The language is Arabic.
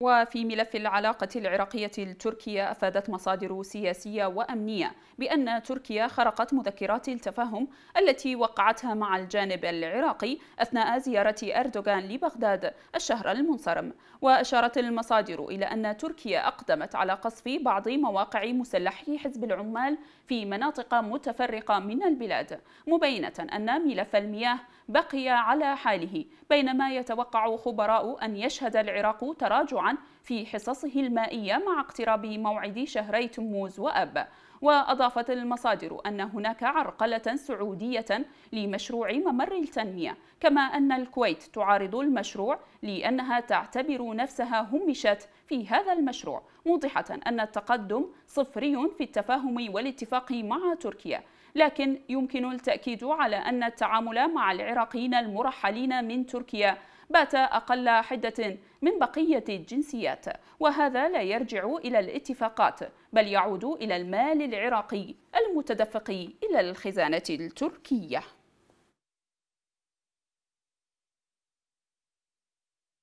وفي ملف العلاقة العراقية التركية أفادت مصادر سياسية وأمنية بأن تركيا خرقت مذكرات التفاهم التي وقعتها مع الجانب العراقي أثناء زيارة أردوغان لبغداد الشهر المنصرم وأشارت المصادر إلى أن تركيا أقدمت على قصف بعض مواقع مسلحي حزب العمال في مناطق متفرقة من البلاد مبينة أن ملف المياه بقي على حاله بينما يتوقع خبراء أن يشهد العراق تراجعا في حصصه المائية مع اقتراب موعد شهري تموز وأب وأضافت المصادر أن هناك عرقلة سعودية لمشروع ممر التنمية كما أن الكويت تعارض المشروع لأنها تعتبر نفسها همشت في هذا المشروع موضحة أن التقدم صفري في التفاهم والاتفاق مع تركيا لكن يمكن التأكيد على أن التعامل مع العراقيين المرحلين من تركيا بات أقل حدة من بقية الجنسيات وهذا لا يرجع إلى الاتفاقات بل يعود إلى المال العراقي المتدفق إلى الخزانة التركية